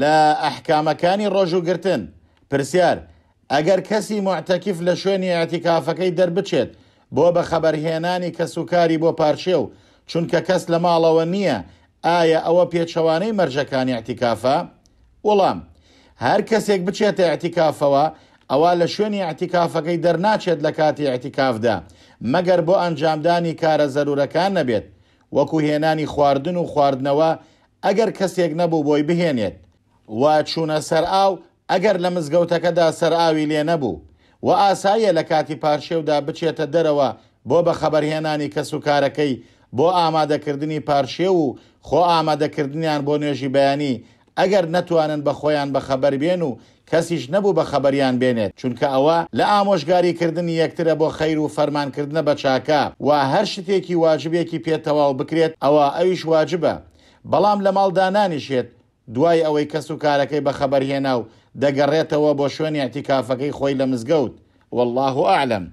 لە ئەحکامەکانی ڕۆژوگرتن پرسیار ئەگەر کەسی معتەکیف لە شوێنی ئاعتیکافەکەی دەربچێت بۆ بە خەبەرهێنانی کەسوکاری بۆ پارشێ و چونکە کەس لە ماڵەوە نییە ئایا ئەوە پێچەوانەی مەرجەکانی ئەتیکافە؟ وەڵام هەر کەسێک بچێتە ئەتیکافەوە ئەوە لە شوێنی ئەتیکافەکەی دەرناچێت لە کاتی ئەتیکافدا مەگەر بۆ ئەنجامدانی کارە زەرورەکان نەبێت وەکو هێنانی خواردن و خواردنەوە ئەگەر کەسێک نەبوو بۆی بهێنێت وا چوونە سەر ئاو ئەگەر لە مزگەوتەکەدا سەر ئاوی لێ نەبوو و ئاساییە لە کاتی پارشێودا بچێتە دەرەوە بۆ بە خەبەرهێنانی کەسوکارەکەی بۆ ئامادەکردنی پارشێ و خۆ ئامادەکردنیان بۆ نوێژی بەیانی ئەگەر نەتوانن بە خۆیان بە خەبەر بێن و کەسیش نەبوو بە خەبەریان بێنێت چونکە ئەوە لە ئامۆژگاریکردنی یەکترە بۆ خەیر و فەرمانکردنە بە چاکە و هەر شتێکی واجبێکی پێتەواو بکرێت ئەوە ئەویش واجبە بەڵام لە ماڵدانانیشێت دوای ئەوەی کەس و کارەکەی بە خەبەر هێنا و دەگەڕێتەوە بۆ شوێنی ئەتیکافەکەی خۆی لە مزگەوت والله عالم.